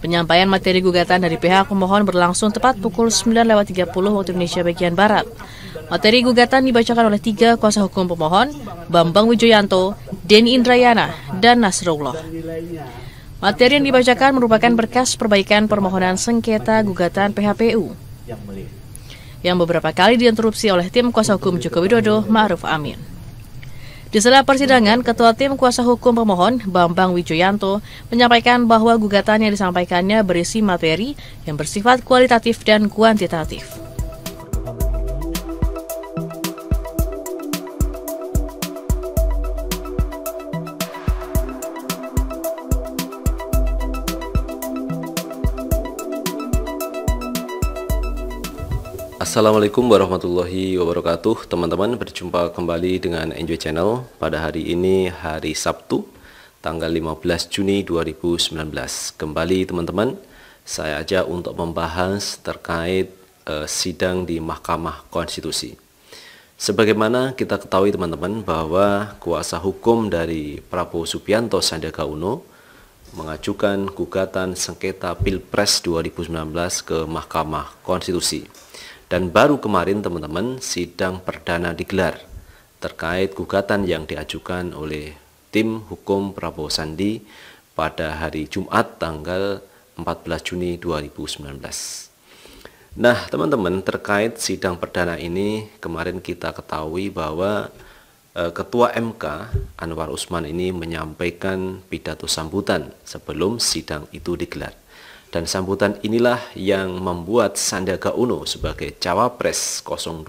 Penyampaian materi gugatan dari pihak pemohon berlangsung tepat pukul 9.30 waktu Indonesia bagian Barat. Materi gugatan dibacakan oleh tiga kuasa hukum pemohon, Bambang Wijoyanto, Den Indrayana, dan Nasrullah. Materi yang dibacakan merupakan berkas perbaikan permohonan sengketa gugatan PHPU yang beberapa kali diinterupsi oleh tim kuasa hukum Joko Widodo, Ma'ruf Amin. Di sela persidangan, Ketua Tim Kuasa Hukum Pemohon, Bambang Wijoyanto, menyampaikan bahwa gugatan yang disampaikannya berisi materi yang bersifat kualitatif dan kuantitatif. Assalamualaikum warahmatullahi wabarakatuh Teman-teman berjumpa kembali dengan Enjoy Channel Pada hari ini hari Sabtu Tanggal 15 Juni 2019 Kembali teman-teman Saya ajak untuk membahas terkait uh, sidang di Mahkamah Konstitusi Sebagaimana kita ketahui teman-teman bahwa kuasa hukum dari Prabowo Subianto Sandiaga Uno mengajukan gugatan sengketa Pilpres 2019 ke Mahkamah Konstitusi. Dan baru kemarin teman-teman sidang perdana digelar terkait gugatan yang diajukan oleh tim hukum Prabowo Sandi pada hari Jumat tanggal 14 Juni 2019. Nah, teman-teman, terkait sidang perdana ini kemarin kita ketahui bahwa eh, Ketua MK Anwar Usman ini menyampaikan pidato sambutan sebelum sidang itu digelar. Dan sambutan inilah yang membuat Sandiaga Uno sebagai cawapres 02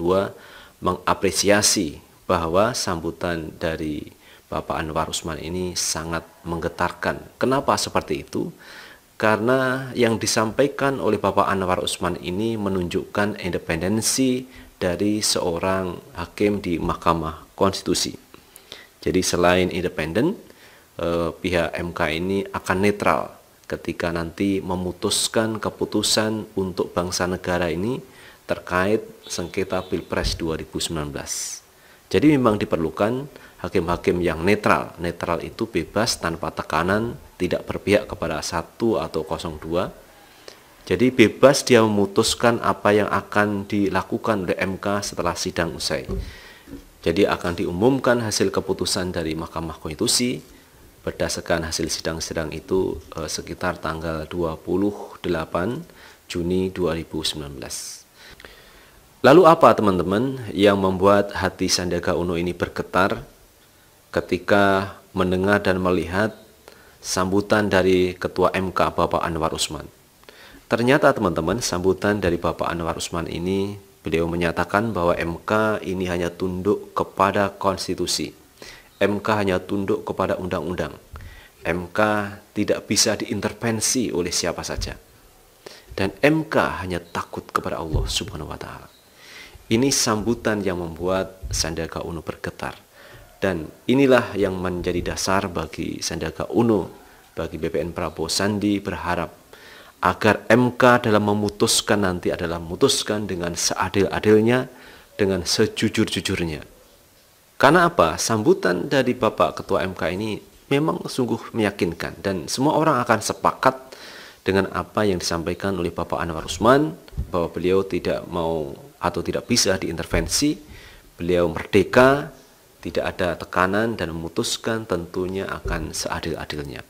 mengapresiasi bahwa sambutan dari Bapak Anwar Usman ini sangat menggetarkan. Kenapa seperti itu? Karena yang disampaikan oleh Bapak Anwar Usman ini menunjukkan independensi dari seorang hakim di Mahkamah Konstitusi. Jadi selain independen, eh, pihak MK ini akan netral ketika nanti memutuskan keputusan untuk bangsa negara ini terkait sengketa Pilpres 2019. Jadi memang diperlukan hakim-hakim yang netral. Netral itu bebas tanpa tekanan, tidak berpihak kepada satu atau 02. Jadi bebas dia memutuskan apa yang akan dilakukan oleh MK setelah sidang usai. Jadi akan diumumkan hasil keputusan dari Mahkamah Konstitusi berdasarkan hasil sidang-sidang itu eh, sekitar tanggal 28 Juni 2019. Lalu apa teman-teman yang membuat hati Sandiaga Uno ini bergetar ketika mendengar dan melihat sambutan dari Ketua MK Bapak Anwar Usman? Ternyata teman-teman sambutan dari Bapak Anwar Usman ini beliau menyatakan bahwa MK ini hanya tunduk kepada konstitusi MK hanya tunduk kepada undang-undang. MK tidak bisa diintervensi oleh siapa saja. Dan MK hanya takut kepada Allah Subhanahu wa taala. Ini sambutan yang membuat Sandiaga Uno bergetar. Dan inilah yang menjadi dasar bagi Sandiaga Uno, bagi BPN Prabowo Sandi berharap agar MK dalam memutuskan nanti adalah memutuskan dengan seadil-adilnya, dengan sejujur-jujurnya karena apa? Sambutan dari Bapak Ketua MK ini memang sungguh meyakinkan dan semua orang akan sepakat dengan apa yang disampaikan oleh Bapak Anwar Usman bahwa beliau tidak mau atau tidak bisa diintervensi, beliau merdeka, tidak ada tekanan dan memutuskan tentunya akan seadil-adilnya.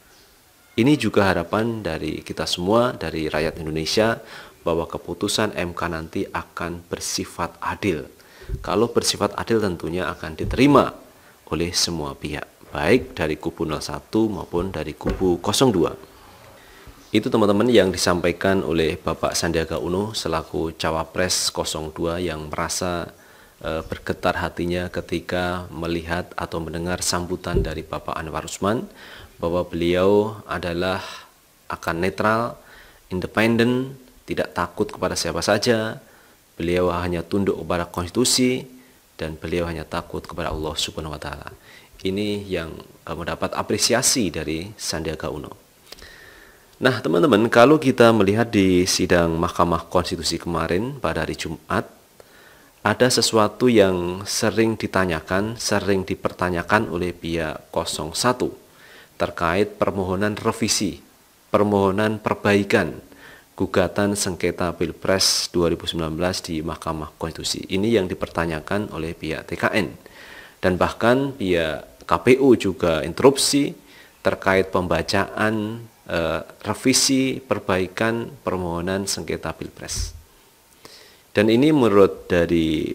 Ini juga harapan dari kita semua, dari rakyat Indonesia, bahwa keputusan MK nanti akan bersifat adil, kalau bersifat adil tentunya akan diterima oleh semua pihak baik dari kubu 01 maupun dari kubu 02 itu teman-teman yang disampaikan oleh Bapak Sandiaga Uno selaku Cawapres 02 yang merasa e, bergetar hatinya ketika melihat atau mendengar sambutan dari Bapak Anwar Usman bahwa beliau adalah akan netral, independen, tidak takut kepada siapa saja, Beliau hanya tunduk kepada konstitusi dan beliau hanya takut kepada Allah Subhanahu wa taala. Ini yang eh, mendapat apresiasi dari Sandiaga Uno. Nah, teman-teman, kalau kita melihat di sidang Mahkamah Konstitusi kemarin pada hari Jumat, ada sesuatu yang sering ditanyakan, sering dipertanyakan oleh pihak 01 terkait permohonan revisi, permohonan perbaikan gugatan sengketa Pilpres 2019 di Mahkamah Konstitusi. Ini yang dipertanyakan oleh pihak TKN. Dan bahkan pihak KPU juga interupsi terkait pembacaan eh, revisi perbaikan permohonan sengketa Pilpres. Dan ini menurut dari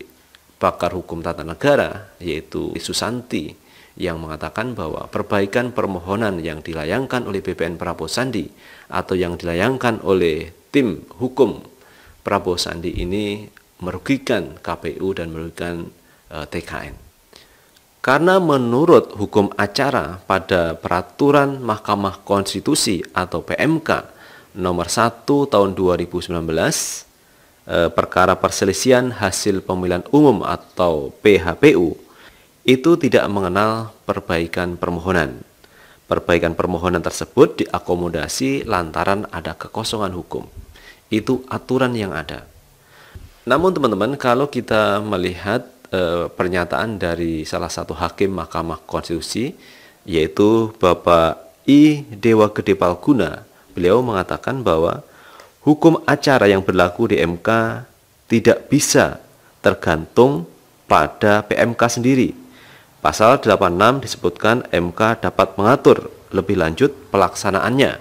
pakar hukum tata negara yaitu Susanti yang mengatakan bahwa perbaikan permohonan yang dilayangkan oleh BPN Prabowo Sandi atau yang dilayangkan oleh tim hukum Prabowo Sandi ini merugikan KPU dan merugikan e, eh, TKN. Karena menurut hukum acara pada peraturan Mahkamah Konstitusi atau PMK nomor 1 tahun 2019 e, eh, perkara perselisihan hasil pemilihan umum atau PHPU itu tidak mengenal perbaikan permohonan. Perbaikan permohonan tersebut diakomodasi lantaran ada kekosongan hukum. Itu aturan yang ada. Namun teman-teman, kalau kita melihat e, pernyataan dari salah satu hakim Mahkamah Konstitusi, yaitu Bapak I. Dewa Gede Palguna, beliau mengatakan bahwa hukum acara yang berlaku di MK tidak bisa tergantung pada PMK sendiri Pasal 86 disebutkan MK dapat mengatur lebih lanjut pelaksanaannya.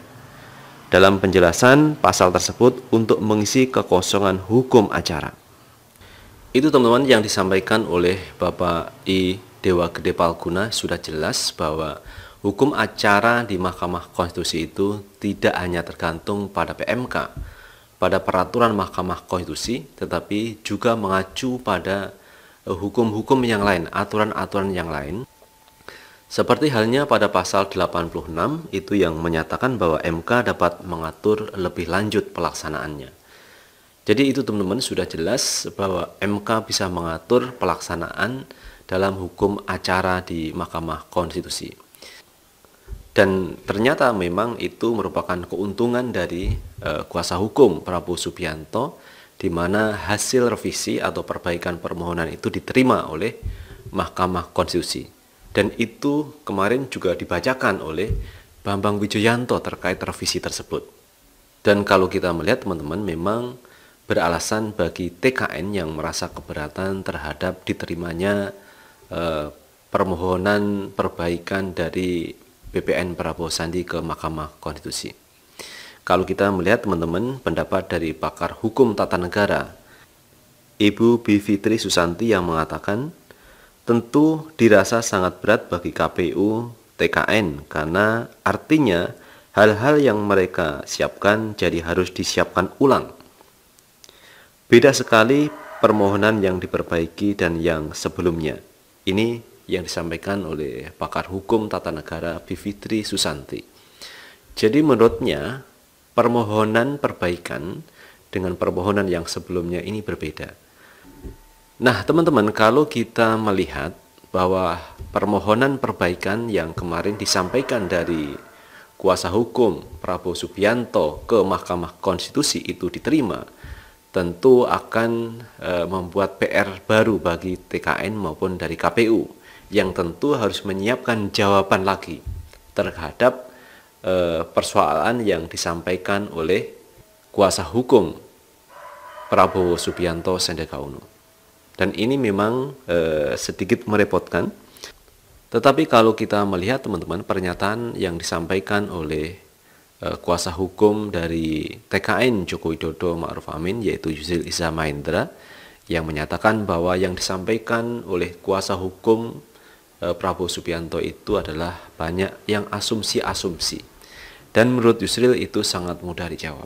Dalam penjelasan pasal tersebut untuk mengisi kekosongan hukum acara. Itu teman-teman yang disampaikan oleh Bapak I Dewa Gede Palguna sudah jelas bahwa hukum acara di Mahkamah Konstitusi itu tidak hanya tergantung pada PMK, pada peraturan Mahkamah Konstitusi, tetapi juga mengacu pada hukum-hukum yang lain, aturan-aturan yang lain. Seperti halnya pada pasal 86 itu yang menyatakan bahwa MK dapat mengatur lebih lanjut pelaksanaannya. Jadi itu teman-teman sudah jelas bahwa MK bisa mengatur pelaksanaan dalam hukum acara di Mahkamah Konstitusi. Dan ternyata memang itu merupakan keuntungan dari e, kuasa hukum Prabowo Subianto di mana hasil revisi atau perbaikan permohonan itu diterima oleh Mahkamah Konstitusi. Dan itu kemarin juga dibacakan oleh Bambang Wijoyanto terkait revisi tersebut. Dan kalau kita melihat teman-teman memang beralasan bagi TKN yang merasa keberatan terhadap diterimanya eh, permohonan perbaikan dari BPN Prabowo Sandi ke Mahkamah Konstitusi. Kalau kita melihat teman-teman pendapat dari pakar hukum tata negara, Ibu Bivitri Susanti yang mengatakan, tentu dirasa sangat berat bagi KPU TKN karena artinya hal-hal yang mereka siapkan jadi harus disiapkan ulang. Beda sekali permohonan yang diperbaiki dan yang sebelumnya. Ini yang disampaikan oleh pakar hukum tata negara Bivitri Susanti. Jadi menurutnya permohonan perbaikan dengan permohonan yang sebelumnya ini berbeda. Nah, teman-teman, kalau kita melihat bahwa permohonan perbaikan yang kemarin disampaikan dari kuasa hukum Prabowo Subianto ke Mahkamah Konstitusi itu diterima, tentu akan e, membuat PR baru bagi TKN maupun dari KPU yang tentu harus menyiapkan jawaban lagi terhadap Eh, persoalan yang disampaikan oleh kuasa hukum Prabowo Subianto Sandiaga Uno. Dan ini memang e, sedikit merepotkan. Tetapi kalau kita melihat teman-teman pernyataan yang disampaikan oleh e, kuasa hukum dari TKN Joko Widodo Ma'ruf Amin yaitu Yusril Iza Mahendra yang menyatakan bahwa yang disampaikan oleh kuasa hukum e, Prabowo Subianto itu adalah banyak yang asumsi-asumsi dan menurut Yusril itu sangat mudah dijawab.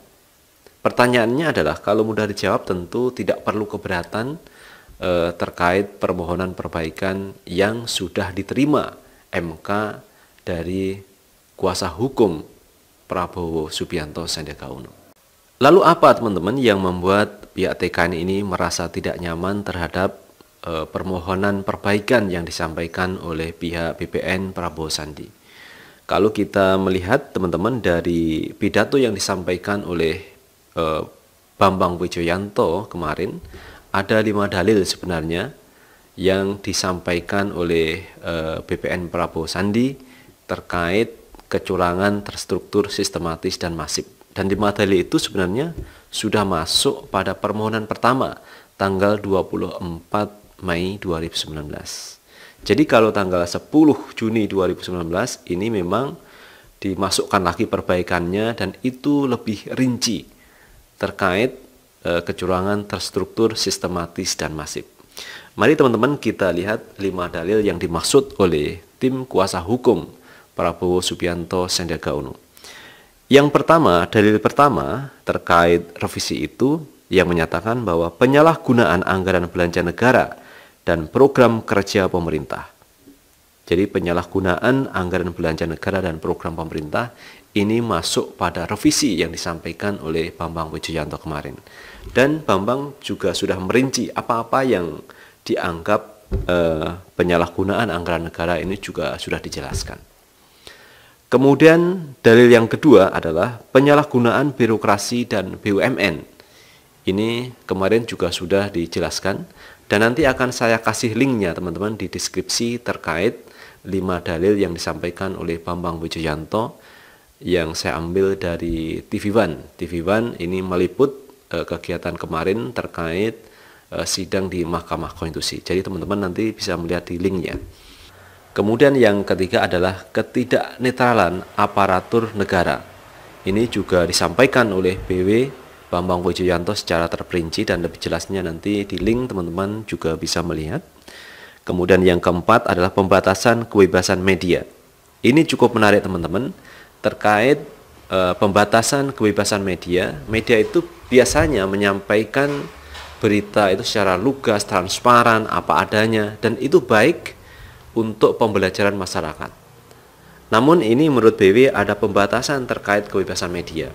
Pertanyaannya adalah kalau mudah dijawab tentu tidak perlu keberatan eh, terkait permohonan perbaikan yang sudah diterima MK dari kuasa hukum Prabowo Subianto Sandiaga Uno. Lalu apa teman-teman yang membuat pihak TKN ini merasa tidak nyaman terhadap eh, permohonan perbaikan yang disampaikan oleh pihak BPN Prabowo Sandi? Kalau kita melihat teman-teman dari pidato yang disampaikan oleh eh, Bambang Wijoyanto kemarin, ada lima dalil sebenarnya yang disampaikan oleh eh, BPN Prabowo Sandi terkait kecurangan terstruktur, sistematis, dan masif. Dan lima dalil itu sebenarnya sudah masuk pada permohonan pertama tanggal 24 Mei 2019. Jadi kalau tanggal 10 Juni 2019 ini memang dimasukkan lagi perbaikannya dan itu lebih rinci terkait e, kecurangan terstruktur, sistematis dan masif. Mari teman-teman kita lihat lima dalil yang dimaksud oleh tim kuasa hukum Prabowo Subianto Sandiaga Uno. Yang pertama, dalil pertama terkait revisi itu yang menyatakan bahwa penyalahgunaan anggaran belanja negara dan program kerja pemerintah. Jadi penyalahgunaan anggaran belanja negara dan program pemerintah ini masuk pada revisi yang disampaikan oleh Bambang Wijoyanto kemarin. Dan Bambang juga sudah merinci apa-apa yang dianggap eh, penyalahgunaan anggaran negara ini juga sudah dijelaskan. Kemudian dalil yang kedua adalah penyalahgunaan birokrasi dan BUMN. Ini kemarin juga sudah dijelaskan dan nanti akan saya kasih linknya teman-teman di deskripsi terkait 5 dalil yang disampaikan oleh Bambang Wijoyanto yang saya ambil dari TV One. TV One ini meliput eh, kegiatan kemarin terkait eh, sidang di Mahkamah Konstitusi. Jadi teman-teman nanti bisa melihat di linknya. Kemudian yang ketiga adalah ketidaknetralan aparatur negara. Ini juga disampaikan oleh BW Bambang Wijoyanto secara terperinci dan lebih jelasnya nanti di link teman-teman juga bisa melihat. Kemudian yang keempat adalah pembatasan kebebasan media. Ini cukup menarik teman-teman terkait e, pembatasan kebebasan media. Media itu biasanya menyampaikan berita itu secara lugas, transparan, apa adanya dan itu baik untuk pembelajaran masyarakat. Namun ini menurut BW ada pembatasan terkait kebebasan media.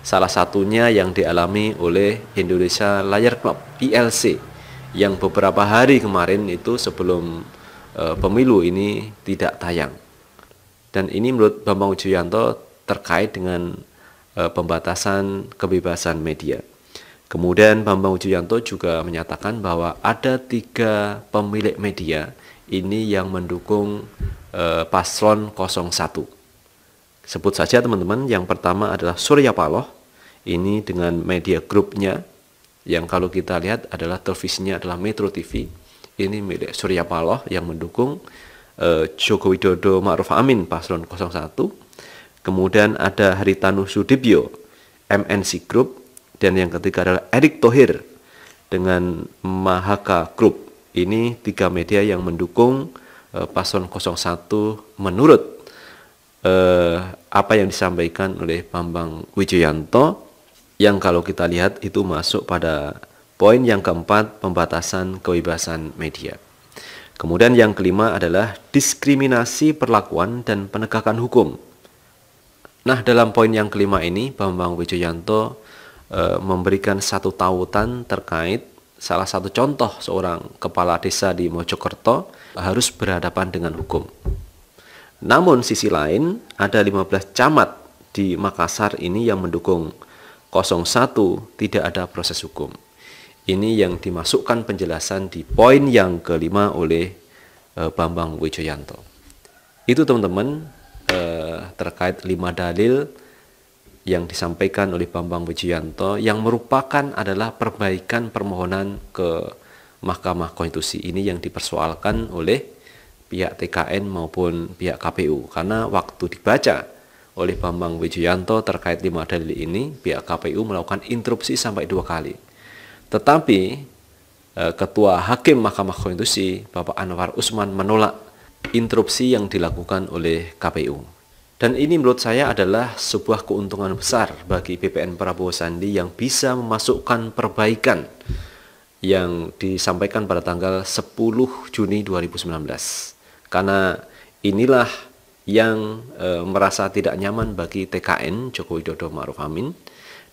Salah satunya yang dialami oleh Indonesia Layar Club ILC yang beberapa hari kemarin itu sebelum e, pemilu ini tidak tayang. Dan ini menurut Bambang Ujuyanto terkait dengan e, pembatasan kebebasan media. Kemudian Bambang Ujuyanto juga menyatakan bahwa ada tiga pemilik media ini yang mendukung e, paslon 01 Sebut saja teman-teman, yang pertama adalah Surya Paloh. Ini dengan media grupnya yang kalau kita lihat adalah televisinya adalah Metro TV. Ini milik Surya Paloh yang mendukung uh, Joko Widodo Ma'ruf Amin paslon 01. Kemudian ada Haritanu Sudibyo, MNC Group dan yang ketiga adalah Erick Thohir dengan Mahaka Group. Ini tiga media yang mendukung uh, paslon 01 menurut eh, apa yang disampaikan oleh Bambang Wijoyanto yang kalau kita lihat itu masuk pada poin yang keempat pembatasan kebebasan media. Kemudian yang kelima adalah diskriminasi perlakuan dan penegakan hukum. Nah dalam poin yang kelima ini Bambang Wijoyanto eh, memberikan satu tautan terkait salah satu contoh seorang kepala desa di Mojokerto harus berhadapan dengan hukum. Namun sisi lain ada 15 camat di Makassar ini yang mendukung 01 tidak ada proses hukum. Ini yang dimasukkan penjelasan di poin yang kelima oleh uh, Bambang Wijoyanto. Itu teman-teman uh, terkait lima dalil yang disampaikan oleh Bambang Wijoyanto yang merupakan adalah perbaikan permohonan ke Mahkamah Konstitusi ini yang dipersoalkan oleh pihak TKN maupun pihak KPU karena waktu dibaca oleh Bambang Wijoyanto terkait lima dalil ini pihak KPU melakukan interupsi sampai dua kali. Tetapi e, Ketua Hakim Mahkamah Konstitusi Bapak Anwar Usman menolak interupsi yang dilakukan oleh KPU. Dan ini menurut saya adalah sebuah keuntungan besar bagi BPN Prabowo Sandi yang bisa memasukkan perbaikan yang disampaikan pada tanggal 10 Juni 2019. Karena inilah yang e, merasa tidak nyaman bagi TKN Joko Widodo Ma'ruf Amin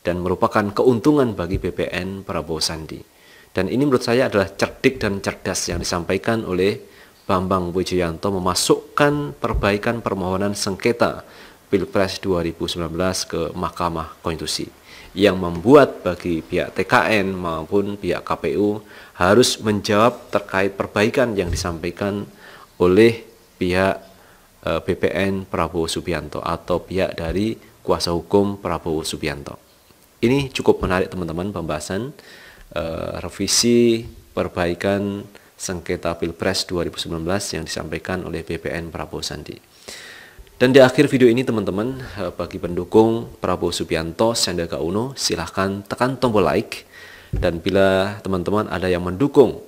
dan merupakan keuntungan bagi BPN Prabowo Sandi. Dan ini menurut saya adalah cerdik dan cerdas yang disampaikan oleh Bambang Wijayanto memasukkan perbaikan permohonan sengketa Pilpres 2019 ke Mahkamah Konstitusi yang membuat bagi pihak TKN maupun pihak KPU harus menjawab terkait perbaikan yang disampaikan oleh pihak e, BPN Prabowo Subianto atau pihak dari kuasa hukum Prabowo Subianto. Ini cukup menarik teman-teman pembahasan uh, revisi perbaikan sengketa Pilpres 2019 yang disampaikan oleh BPN Prabowo Sandi. Dan di akhir video ini teman-teman, uh, bagi pendukung Prabowo Subianto, Sandiaga Uno, silahkan tekan tombol like. Dan bila teman-teman ada yang mendukung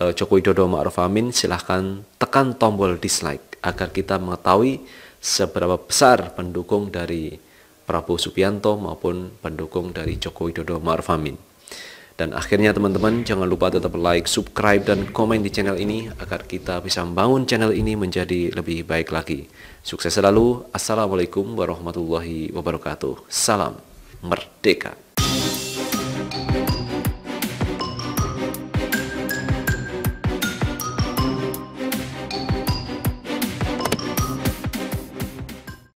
Eh, Joko Widodo Ma'ruf Amin silahkan tekan tombol dislike agar kita mengetahui seberapa besar pendukung dari Prabowo Subianto maupun pendukung dari Joko Widodo Ma'ruf Amin. Dan akhirnya teman-teman jangan lupa tetap like, subscribe, dan komen di channel ini agar kita bisa membangun channel ini menjadi lebih baik lagi. Sukses selalu. Assalamualaikum warahmatullahi wabarakatuh. Salam Merdeka.